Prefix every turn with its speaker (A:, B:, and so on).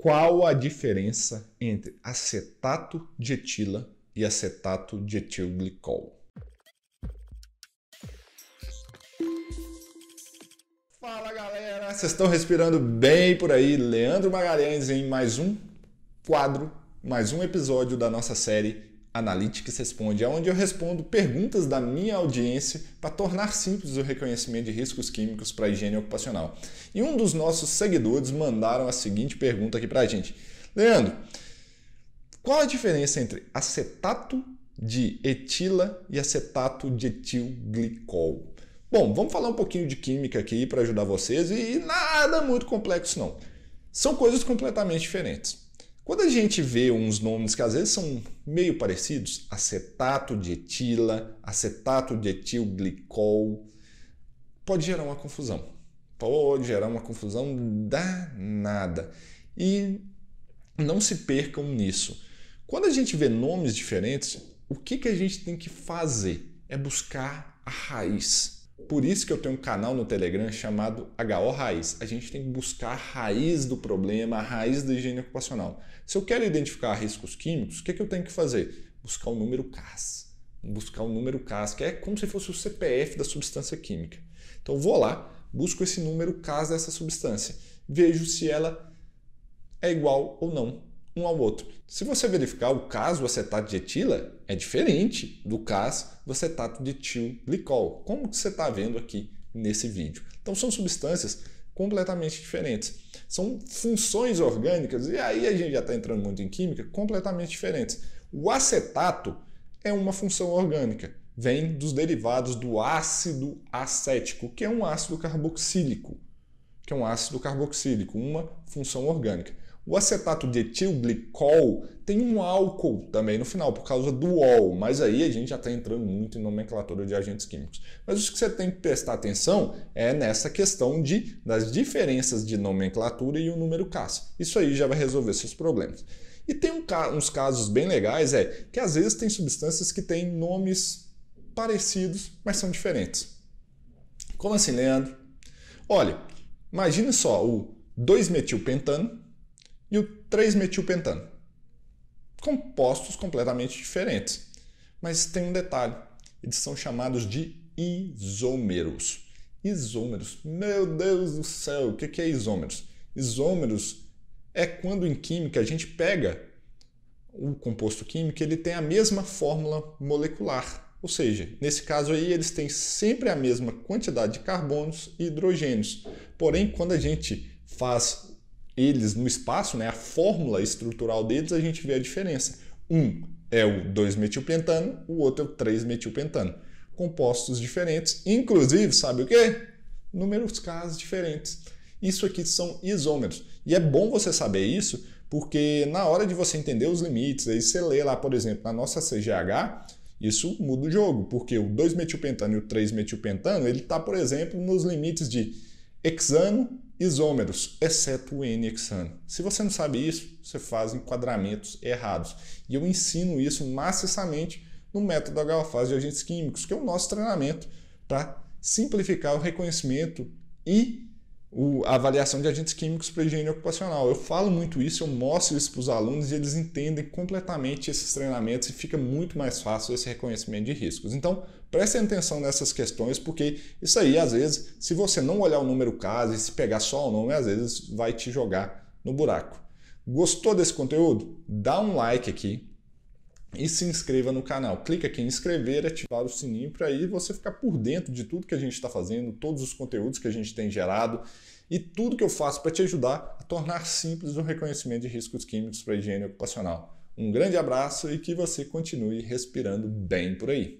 A: qual a diferença entre acetato de etila e acetato de etilglicol. Fala galera, vocês estão respirando bem por aí? Leandro Magalhães em mais um quadro, mais um episódio da nossa série Analytics Responde, onde eu respondo perguntas da minha audiência para tornar simples o reconhecimento de riscos químicos para a higiene ocupacional. E um dos nossos seguidores mandaram a seguinte pergunta aqui para a gente. Leandro, qual a diferença entre acetato de etila e acetato de etilglicol? Bom, vamos falar um pouquinho de química aqui para ajudar vocês e nada muito complexo não. São coisas completamente diferentes. Quando a gente vê uns nomes que às vezes são meio parecidos, acetato de etila, acetato de etilglicol, pode gerar uma confusão. Pode gerar uma confusão danada. E não se percam nisso. Quando a gente vê nomes diferentes, o que, que a gente tem que fazer? É buscar a raiz. Por isso que eu tenho um canal no Telegram chamado HO Raiz. A gente tem que buscar a raiz do problema, a raiz da higiene ocupacional. Se eu quero identificar riscos químicos, o que, é que eu tenho que fazer? Buscar o número CAS. Buscar o número CAS, que é como se fosse o CPF da substância química. Então vou lá, busco esse número CAS dessa substância, vejo se ela é igual ou não um ao outro. Se você verificar, o caso acetato tá de etila é diferente do caso do tá acetato de tilglicol, como você está vendo aqui nesse vídeo. Então são substâncias completamente diferentes. São funções orgânicas, e aí a gente já está entrando muito em química, completamente diferentes. O acetato é uma função orgânica, vem dos derivados do ácido acético, que é um ácido carboxílico, que é um ácido carboxílico, uma função orgânica. O acetato de etilglicol tem um álcool também no final, por causa do ol, mas aí a gente já está entrando muito em nomenclatura de agentes químicos. Mas o que você tem que prestar atenção é nessa questão de, das diferenças de nomenclatura e o número caso. Isso aí já vai resolver seus problemas. E tem um, uns casos bem legais, é que às vezes tem substâncias que têm nomes parecidos, mas são diferentes. Como assim, Leandro? Olha, imagine só o 2-metilpentano e o 3-metilpentano. Compostos completamente diferentes. Mas tem um detalhe: eles são chamados de isômeros. Isômeros. Meu Deus do céu, o que é isômeros? Isômeros é quando em química a gente pega o composto químico, ele tem a mesma fórmula molecular. Ou seja, nesse caso aí, eles têm sempre a mesma quantidade de carbonos e hidrogênios. Porém, quando a gente faz eles no espaço, né, a fórmula estrutural deles, a gente vê a diferença. Um é o 2-metilpentano, o outro é o 3-metilpentano. Compostos diferentes, inclusive, sabe o quê? Números casos diferentes. Isso aqui são isômeros. E é bom você saber isso, porque na hora de você entender os limites, aí você lê lá, por exemplo, na nossa CGH, isso muda o jogo, porque o 2-metilpentano e o 3-metilpentano, ele está, por exemplo, nos limites de hexano, isômeros, exceto o N-hexano. Se você não sabe isso, você faz enquadramentos errados. E eu ensino isso maciçamente no método HOFAS de agentes químicos, que é o nosso treinamento para simplificar o reconhecimento e o, a avaliação de agentes químicos para higiene ocupacional. Eu falo muito isso, eu mostro isso para os alunos e eles entendem completamente esses treinamentos e fica muito mais fácil esse reconhecimento de riscos. Então, prestem atenção nessas questões, porque isso aí, às vezes, se você não olhar o número caso e se pegar só o nome, às vezes vai te jogar no buraco. Gostou desse conteúdo? Dá um like aqui, e se inscreva no canal. Clique aqui em inscrever, ativar o sininho para aí você ficar por dentro de tudo que a gente está fazendo, todos os conteúdos que a gente tem gerado e tudo que eu faço para te ajudar a tornar simples o reconhecimento de riscos químicos para higiene ocupacional. Um grande abraço e que você continue respirando bem por aí.